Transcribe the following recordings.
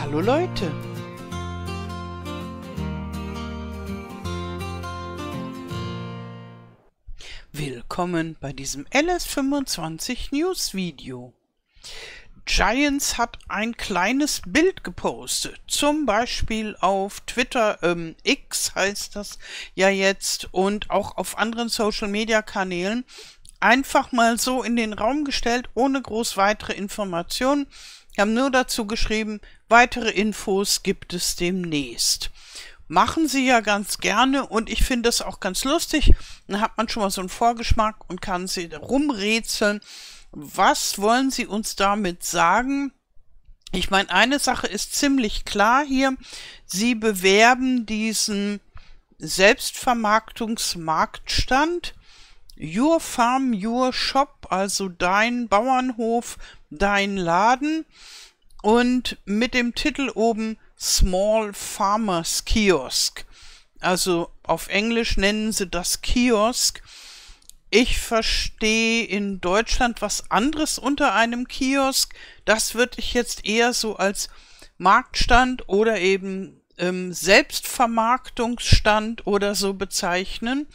Hallo Leute! Willkommen bei diesem LS25 News Video. Giants hat ein kleines Bild gepostet, zum Beispiel auf Twitter, ähm, X heißt das ja jetzt, und auch auf anderen Social-Media-Kanälen, einfach mal so in den Raum gestellt, ohne groß weitere Informationen. Wir haben nur dazu geschrieben, Weitere Infos gibt es demnächst. Machen sie ja ganz gerne und ich finde das auch ganz lustig. Dann hat man schon mal so einen Vorgeschmack und kann sie rumrätseln. Was wollen sie uns damit sagen? Ich meine, eine Sache ist ziemlich klar hier. Sie bewerben diesen Selbstvermarktungsmarktstand. Your Farm, Your Shop, also dein Bauernhof, dein Laden und mit dem Titel oben Small Farmers Kiosk. Also auf Englisch nennen sie das Kiosk. Ich verstehe in Deutschland was anderes unter einem Kiosk. Das würde ich jetzt eher so als Marktstand oder eben ähm, Selbstvermarktungsstand oder so bezeichnen.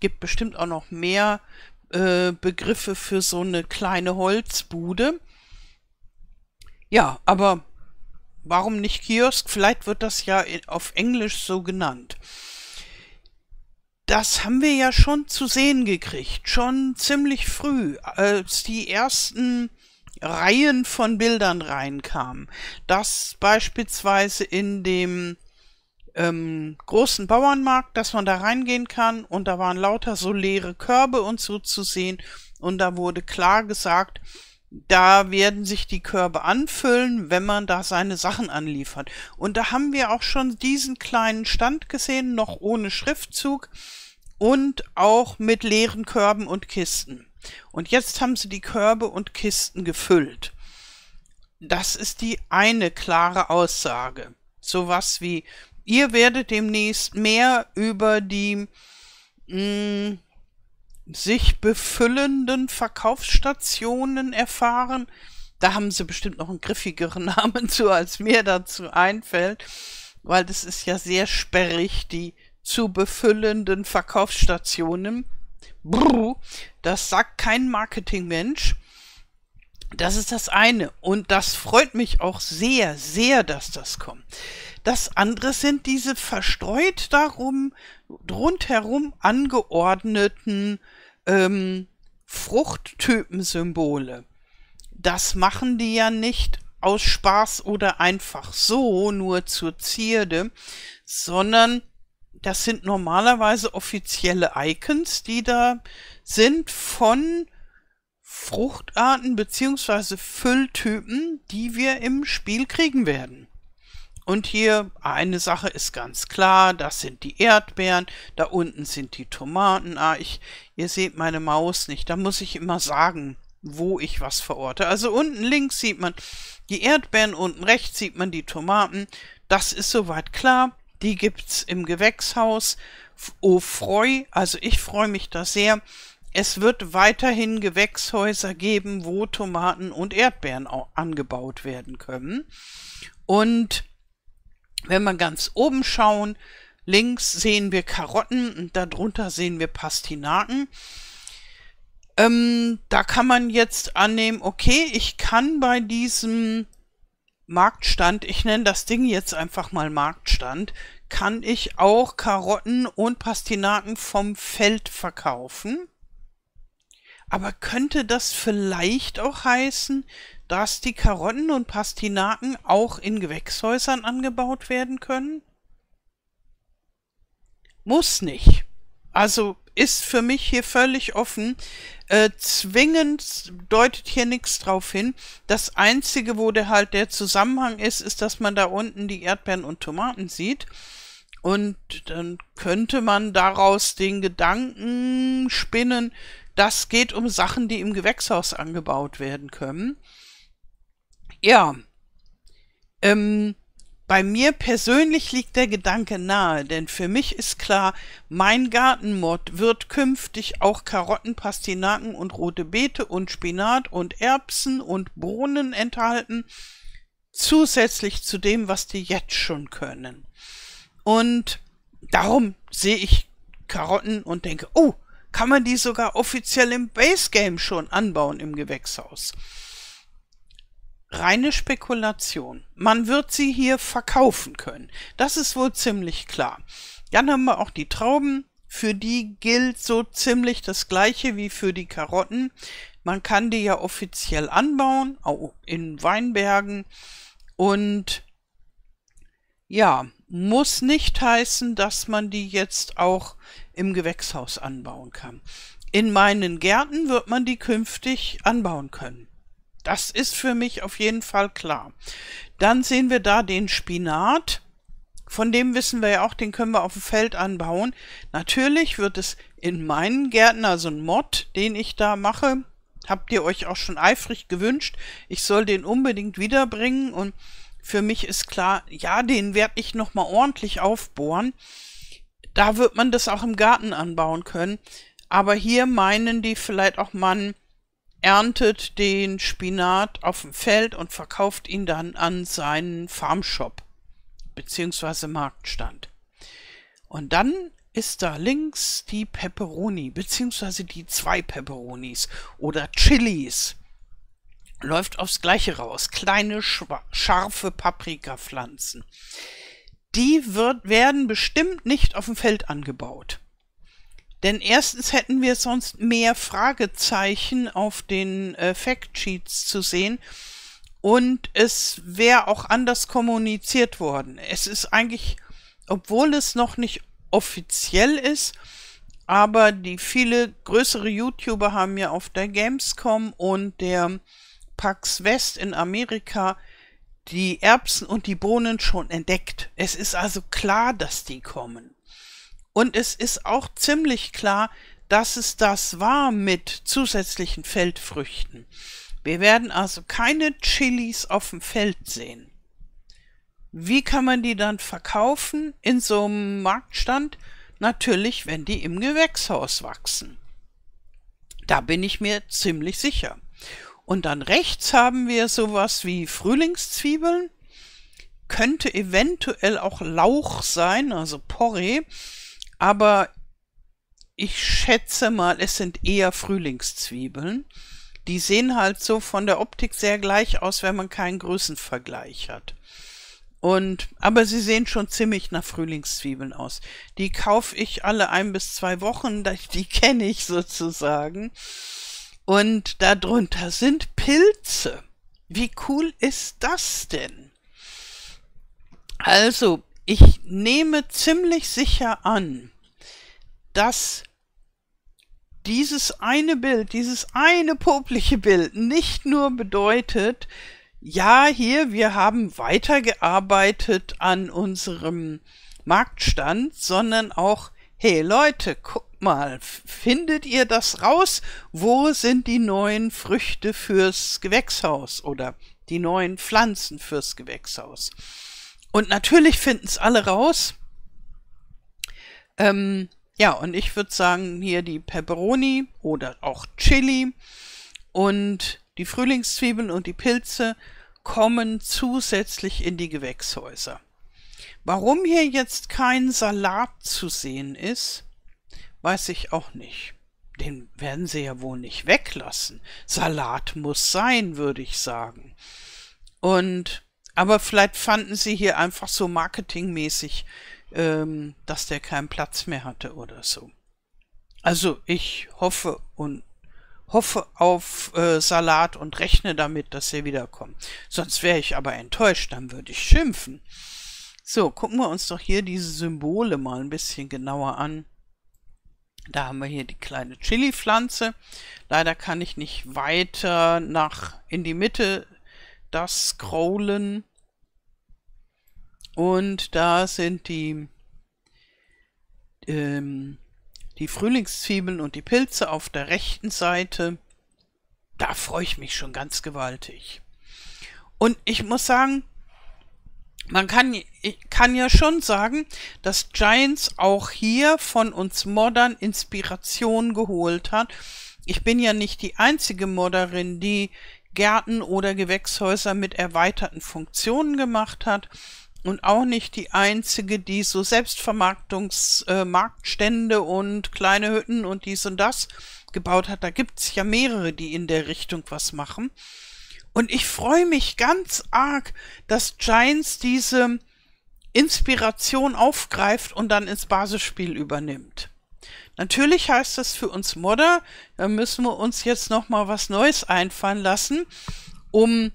Gibt bestimmt auch noch mehr äh, Begriffe für so eine kleine Holzbude. Ja, aber warum nicht Kiosk? Vielleicht wird das ja auf Englisch so genannt. Das haben wir ja schon zu sehen gekriegt, schon ziemlich früh, als die ersten Reihen von Bildern reinkamen. Das beispielsweise in dem ähm, großen Bauernmarkt, dass man da reingehen kann und da waren lauter so leere Körbe und so zu sehen und da wurde klar gesagt, da werden sich die Körbe anfüllen, wenn man da seine Sachen anliefert. Und da haben wir auch schon diesen kleinen Stand gesehen, noch ohne Schriftzug und auch mit leeren Körben und Kisten. Und jetzt haben sie die Körbe und Kisten gefüllt. Das ist die eine klare Aussage. Sowas wie, ihr werdet demnächst mehr über die mh, mm, sich befüllenden Verkaufsstationen erfahren. Da haben sie bestimmt noch einen griffigeren Namen zu, als mir dazu einfällt, weil das ist ja sehr sperrig, die zu befüllenden Verkaufsstationen. Brrr, das sagt kein Marketingmensch. Das ist das eine. Und das freut mich auch sehr, sehr, dass das kommt. Das andere sind diese verstreut darum, rundherum angeordneten ähm, Fruchttypensymbole. Das machen die ja nicht aus Spaß oder einfach so, nur zur Zierde, sondern das sind normalerweise offizielle Icons, die da sind von Fruchtarten beziehungsweise Fülltypen, die wir im Spiel kriegen werden. Und hier eine Sache ist ganz klar, das sind die Erdbeeren, da unten sind die Tomaten. Ah, ich, ihr seht meine Maus nicht, da muss ich immer sagen, wo ich was verorte. Also unten links sieht man die Erdbeeren, unten rechts sieht man die Tomaten. Das ist soweit klar. Die gibt's im Gewächshaus. Oh, freu, also ich freue mich da sehr. Es wird weiterhin Gewächshäuser geben, wo Tomaten und Erdbeeren auch angebaut werden können. Und wenn wir ganz oben schauen, links sehen wir Karotten und darunter sehen wir Pastinaken. Ähm, da kann man jetzt annehmen, okay, ich kann bei diesem Marktstand, ich nenne das Ding jetzt einfach mal Marktstand, kann ich auch Karotten und Pastinaken vom Feld verkaufen. Aber könnte das vielleicht auch heißen, dass die Karotten und Pastinaken auch in Gewächshäusern angebaut werden können? Muss nicht. Also ist für mich hier völlig offen. Äh, zwingend deutet hier nichts drauf hin. Das Einzige, wo der halt der Zusammenhang ist, ist, dass man da unten die Erdbeeren und Tomaten sieht. Und dann könnte man daraus den Gedanken spinnen, das geht um Sachen, die im Gewächshaus angebaut werden können. Ja. Ähm, bei mir persönlich liegt der Gedanke nahe, denn für mich ist klar, mein Gartenmod wird künftig auch Karotten, Pastinaken und rote Beete und Spinat und Erbsen und Bohnen enthalten, zusätzlich zu dem, was die jetzt schon können. Und darum sehe ich Karotten und denke, oh, kann man die sogar offiziell im Base Game schon anbauen im Gewächshaus reine Spekulation. Man wird sie hier verkaufen können. Das ist wohl ziemlich klar. Dann haben wir auch die Trauben. Für die gilt so ziemlich das gleiche wie für die Karotten. Man kann die ja offiziell anbauen, auch in Weinbergen. Und ja, muss nicht heißen, dass man die jetzt auch im Gewächshaus anbauen kann. In meinen Gärten wird man die künftig anbauen können. Das ist für mich auf jeden Fall klar. Dann sehen wir da den Spinat. Von dem wissen wir ja auch, den können wir auf dem Feld anbauen. Natürlich wird es in meinen Gärten, also ein Mod, den ich da mache, habt ihr euch auch schon eifrig gewünscht. Ich soll den unbedingt wiederbringen und für mich ist klar, ja, den werde ich nochmal ordentlich aufbohren. Da wird man das auch im Garten anbauen können. Aber hier meinen die vielleicht auch, man, erntet den Spinat auf dem Feld und verkauft ihn dann an seinen Farmshop bzw. Marktstand. Und dann ist da links die Pepperoni bzw. die zwei Pepperonis oder Chilis. Läuft aufs gleiche raus. Kleine scharfe Paprikapflanzen. Die wird, werden bestimmt nicht auf dem Feld angebaut. Denn erstens hätten wir sonst mehr Fragezeichen auf den äh, Factsheets zu sehen und es wäre auch anders kommuniziert worden. Es ist eigentlich, obwohl es noch nicht offiziell ist, aber die viele größere YouTuber haben ja auf der Gamescom und der PAX West in Amerika die Erbsen und die Bohnen schon entdeckt. Es ist also klar, dass die kommen. Und es ist auch ziemlich klar, dass es das war mit zusätzlichen Feldfrüchten. Wir werden also keine Chilis auf dem Feld sehen. Wie kann man die dann verkaufen in so einem Marktstand? Natürlich, wenn die im Gewächshaus wachsen. Da bin ich mir ziemlich sicher. Und dann rechts haben wir sowas wie Frühlingszwiebeln, könnte eventuell auch Lauch sein, also Porree aber ich schätze mal, es sind eher Frühlingszwiebeln. Die sehen halt so von der Optik sehr gleich aus, wenn man keinen Größenvergleich hat. Und, aber sie sehen schon ziemlich nach Frühlingszwiebeln aus. Die kaufe ich alle ein bis zwei Wochen, die kenne ich sozusagen. Und darunter sind Pilze. Wie cool ist das denn? Also ich nehme ziemlich sicher an, dass dieses eine Bild, dieses eine popliche Bild nicht nur bedeutet, ja, hier, wir haben weitergearbeitet an unserem Marktstand, sondern auch, hey Leute, guckt mal, findet ihr das raus? Wo sind die neuen Früchte fürs Gewächshaus oder die neuen Pflanzen fürs Gewächshaus? Und natürlich finden es alle raus. Ähm, ja, und ich würde sagen, hier die Pepperoni oder auch Chili und die Frühlingszwiebeln und die Pilze kommen zusätzlich in die Gewächshäuser. Warum hier jetzt kein Salat zu sehen ist, weiß ich auch nicht. Den werden sie ja wohl nicht weglassen. Salat muss sein, würde ich sagen. Und aber vielleicht fanden sie hier einfach so marketingmäßig, ähm, dass der keinen Platz mehr hatte oder so. Also ich hoffe und hoffe auf äh, Salat und rechne damit, dass er wiederkommt. Sonst wäre ich aber enttäuscht, dann würde ich schimpfen. So, gucken wir uns doch hier diese Symbole mal ein bisschen genauer an. Da haben wir hier die kleine Chili-Pflanze. Leider kann ich nicht weiter nach in die Mitte das Scrollen. Und da sind die, ähm, die Frühlingszwiebeln und die Pilze auf der rechten Seite. Da freue ich mich schon ganz gewaltig. Und ich muss sagen, man kann, kann ja schon sagen, dass Giants auch hier von uns Modern Inspiration geholt hat. Ich bin ja nicht die einzige Modderin, die Gärten oder Gewächshäuser mit erweiterten Funktionen gemacht hat und auch nicht die einzige, die so Selbstvermarktungsmarktstände äh, und kleine Hütten und dies und das gebaut hat. Da gibt's ja mehrere, die in der Richtung was machen. Und ich freue mich ganz arg, dass Giants diese Inspiration aufgreift und dann ins Basisspiel übernimmt. Natürlich heißt das für uns Modder, da müssen wir uns jetzt noch mal was Neues einfallen lassen, um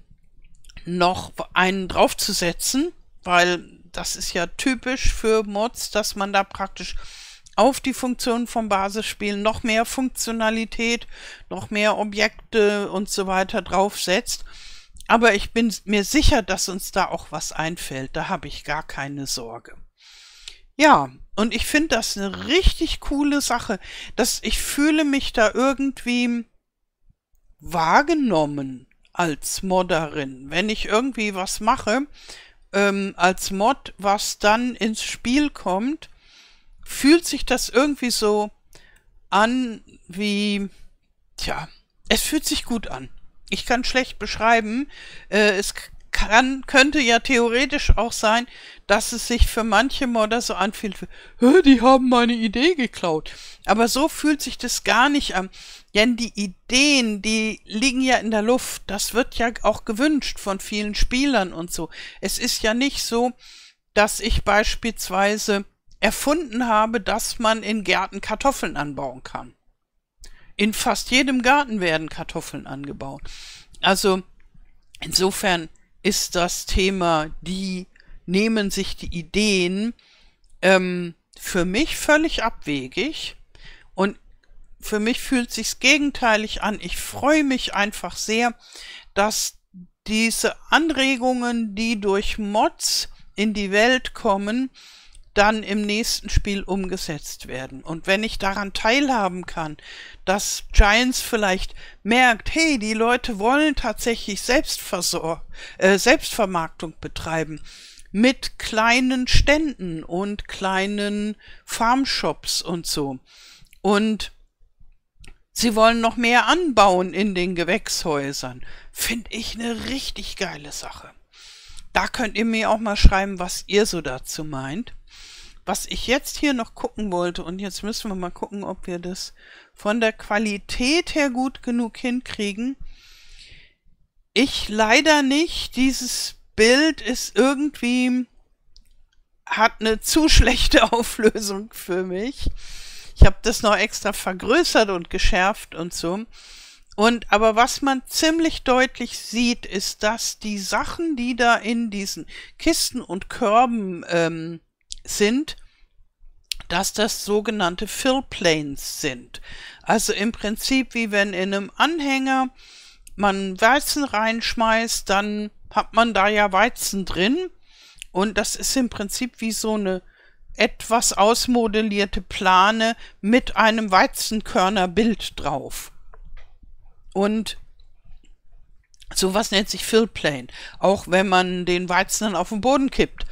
noch einen draufzusetzen, weil das ist ja typisch für Mods, dass man da praktisch auf die Funktionen vom Basisspiel noch mehr Funktionalität, noch mehr Objekte und so weiter draufsetzt. Aber ich bin mir sicher, dass uns da auch was einfällt. Da habe ich gar keine Sorge. Ja, und ich finde das eine richtig coole Sache, dass ich fühle mich da irgendwie wahrgenommen als Modderin. Wenn ich irgendwie was mache, ähm, als Mod, was dann ins Spiel kommt, fühlt sich das irgendwie so an wie, tja, es fühlt sich gut an. Ich kann schlecht beschreiben, äh, es kann, könnte ja theoretisch auch sein, dass es sich für manche Modder so anfühlt, die haben meine Idee geklaut. Aber so fühlt sich das gar nicht an. Denn die Ideen, die liegen ja in der Luft. Das wird ja auch gewünscht von vielen Spielern und so. Es ist ja nicht so, dass ich beispielsweise erfunden habe, dass man in Gärten Kartoffeln anbauen kann. In fast jedem Garten werden Kartoffeln angebaut. Also insofern ist das Thema, die nehmen sich die Ideen ähm, für mich völlig abwegig und für mich fühlt sich's gegenteilig an. Ich freue mich einfach sehr, dass diese Anregungen, die durch Mods in die Welt kommen, dann im nächsten Spiel umgesetzt werden. Und wenn ich daran teilhaben kann, dass Giants vielleicht merkt, hey, die Leute wollen tatsächlich Selbstversor äh, Selbstvermarktung betreiben mit kleinen Ständen und kleinen Farmshops und so. Und sie wollen noch mehr anbauen in den Gewächshäusern. Finde ich eine richtig geile Sache. Da könnt ihr mir auch mal schreiben, was ihr so dazu meint. Was ich jetzt hier noch gucken wollte, und jetzt müssen wir mal gucken, ob wir das von der Qualität her gut genug hinkriegen. Ich leider nicht. Dieses Bild ist irgendwie, hat eine zu schlechte Auflösung für mich. Ich habe das noch extra vergrößert und geschärft und so. Und aber was man ziemlich deutlich sieht, ist, dass die Sachen, die da in diesen Kisten und Körben ähm, sind, dass das sogenannte Fillplanes sind. Also im Prinzip wie wenn in einem Anhänger man Weizen reinschmeißt, dann hat man da ja Weizen drin. Und das ist im Prinzip wie so eine etwas ausmodellierte Plane mit einem Weizenkörnerbild drauf. Und sowas nennt sich Fillplane. auch wenn man den Weizen dann auf den Boden kippt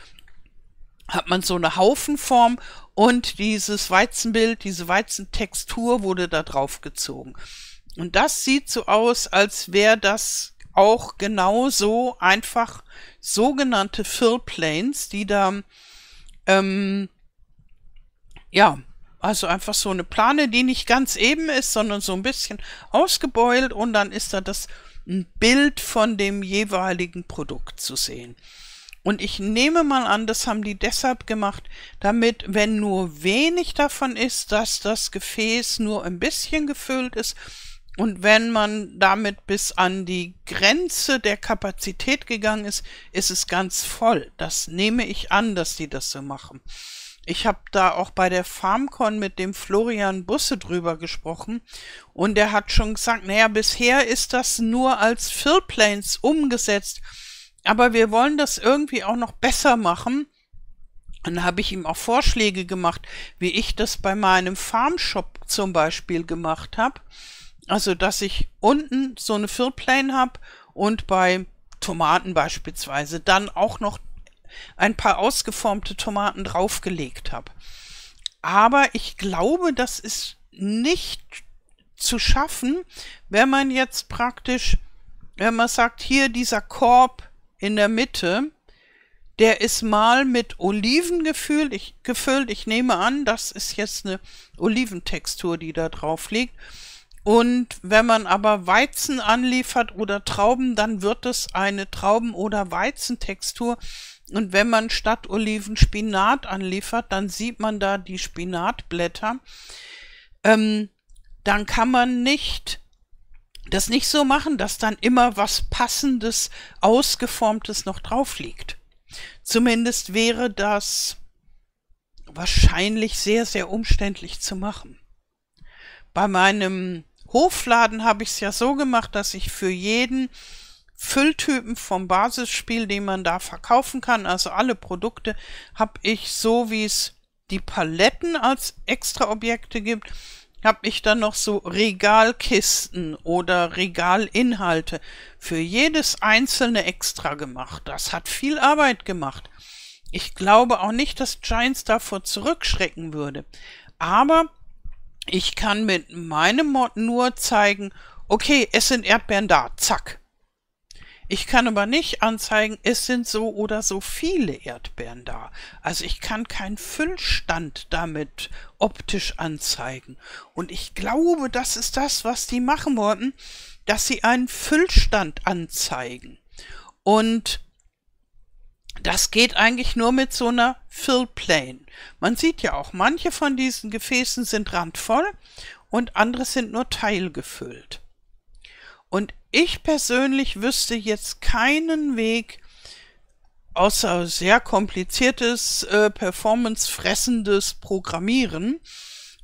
hat man so eine Haufenform und dieses Weizenbild, diese Weizentextur wurde da drauf gezogen. Und das sieht so aus, als wäre das auch genauso einfach sogenannte Fill Planes, die da, ähm, ja, also einfach so eine Plane, die nicht ganz eben ist, sondern so ein bisschen ausgebeult und dann ist da das Bild von dem jeweiligen Produkt zu sehen. Und ich nehme mal an, das haben die deshalb gemacht, damit, wenn nur wenig davon ist, dass das Gefäß nur ein bisschen gefüllt ist und wenn man damit bis an die Grenze der Kapazität gegangen ist, ist es ganz voll. Das nehme ich an, dass die das so machen. Ich habe da auch bei der Farmcon mit dem Florian Busse drüber gesprochen und er hat schon gesagt, naja, bisher ist das nur als Fillplanes umgesetzt aber wir wollen das irgendwie auch noch besser machen. Dann habe ich ihm auch Vorschläge gemacht, wie ich das bei meinem Farmshop zum Beispiel gemacht habe. Also, dass ich unten so eine Fillplane habe und bei Tomaten beispielsweise dann auch noch ein paar ausgeformte Tomaten draufgelegt habe. Aber ich glaube, das ist nicht zu schaffen, wenn man jetzt praktisch, wenn man sagt, hier dieser Korb in der Mitte, der ist mal mit Oliven gefüllt. Ich, gefüllt. ich nehme an, das ist jetzt eine Oliventextur, die da drauf liegt. Und wenn man aber Weizen anliefert oder Trauben, dann wird es eine Trauben- oder Weizentextur. Und wenn man statt Oliven Spinat anliefert, dann sieht man da die Spinatblätter. Ähm, dann kann man nicht das nicht so machen, dass dann immer was Passendes, Ausgeformtes noch drauf liegt. Zumindest wäre das wahrscheinlich sehr, sehr umständlich zu machen. Bei meinem Hofladen habe ich es ja so gemacht, dass ich für jeden Fülltypen vom Basisspiel, den man da verkaufen kann, also alle Produkte, habe ich so, wie es die Paletten als Extraobjekte gibt, habe ich dann noch so Regalkisten oder Regalinhalte für jedes einzelne extra gemacht. Das hat viel Arbeit gemacht. Ich glaube auch nicht, dass Giants davor zurückschrecken würde. Aber ich kann mit meinem Mod nur zeigen, okay, es sind Erdbeeren da, zack. Ich kann aber nicht anzeigen, es sind so oder so viele Erdbeeren da. Also ich kann keinen Füllstand damit optisch anzeigen. Und ich glaube, das ist das, was die machen wollten, dass sie einen Füllstand anzeigen. Und das geht eigentlich nur mit so einer Fillplane. Man sieht ja auch, manche von diesen Gefäßen sind randvoll und andere sind nur teilgefüllt. Und ich persönlich wüsste jetzt keinen Weg, außer sehr kompliziertes, äh, performancefressendes Programmieren,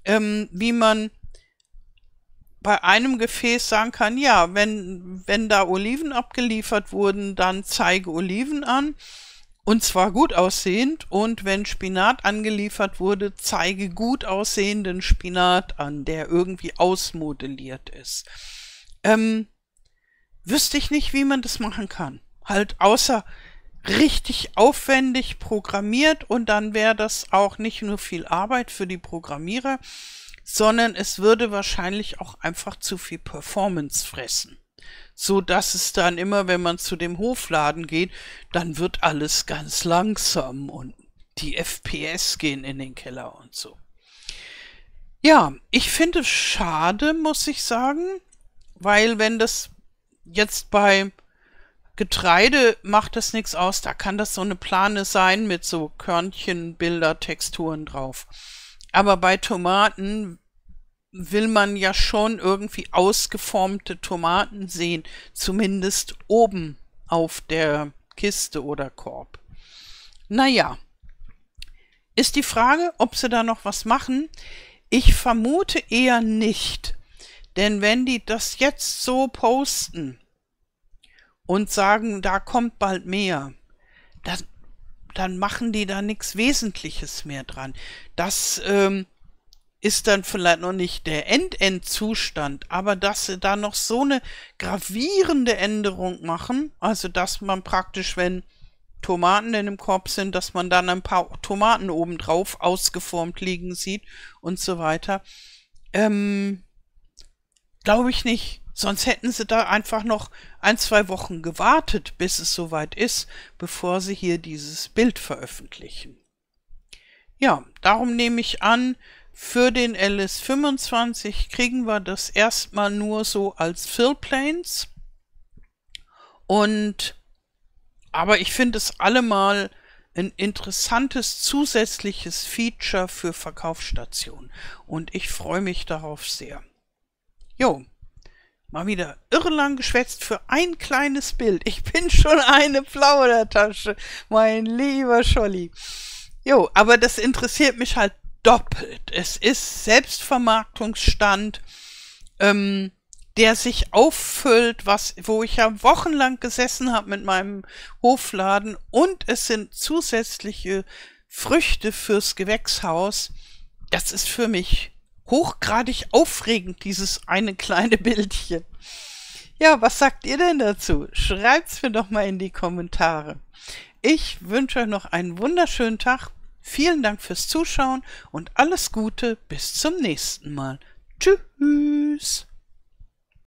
ähm, wie man bei einem Gefäß sagen kann, ja, wenn, wenn da Oliven abgeliefert wurden, dann zeige Oliven an und zwar gut aussehend und wenn Spinat angeliefert wurde, zeige gut aussehenden Spinat an, der irgendwie ausmodelliert ist. Ähm, wüsste ich nicht, wie man das machen kann. Halt außer richtig aufwendig programmiert und dann wäre das auch nicht nur viel Arbeit für die Programmierer, sondern es würde wahrscheinlich auch einfach zu viel Performance fressen. So dass es dann immer, wenn man zu dem Hofladen geht, dann wird alles ganz langsam und die FPS gehen in den Keller und so. Ja, ich finde es schade, muss ich sagen, weil wenn das jetzt bei Getreide macht das nichts aus. Da kann das so eine Plane sein mit so Körnchen, Bilder, Texturen drauf. Aber bei Tomaten will man ja schon irgendwie ausgeformte Tomaten sehen. Zumindest oben auf der Kiste oder Korb. Naja, ist die Frage, ob sie da noch was machen. Ich vermute eher nicht. Denn wenn die das jetzt so posten und sagen, da kommt bald mehr, dann, dann machen die da nichts Wesentliches mehr dran. Das ähm, ist dann vielleicht noch nicht der End-End-Zustand, aber dass sie da noch so eine gravierende Änderung machen, also dass man praktisch, wenn Tomaten in dem Korb sind, dass man dann ein paar Tomaten obendrauf ausgeformt liegen sieht und so weiter. Ähm, Glaube ich nicht. Sonst hätten sie da einfach noch ein, zwei Wochen gewartet, bis es soweit ist, bevor sie hier dieses Bild veröffentlichen. Ja, darum nehme ich an, für den LS25 kriegen wir das erstmal nur so als Fillplanes. Und, aber ich finde es allemal ein interessantes zusätzliches Feature für Verkaufsstationen. Und ich freue mich darauf sehr. Jo, mal wieder irre lang geschwätzt für ein kleines Bild. Ich bin schon eine Plaudertasche, mein lieber Scholli. Jo, aber das interessiert mich halt doppelt. Es ist Selbstvermarktungsstand, ähm, der sich auffüllt, was, wo ich ja wochenlang gesessen habe mit meinem Hofladen und es sind zusätzliche Früchte fürs Gewächshaus. Das ist für mich hochgradig aufregend, dieses eine kleine Bildchen. Ja, was sagt ihr denn dazu? Schreibt's mir doch mal in die Kommentare. Ich wünsche euch noch einen wunderschönen Tag. Vielen Dank fürs Zuschauen und alles Gute. Bis zum nächsten Mal. Tschüss.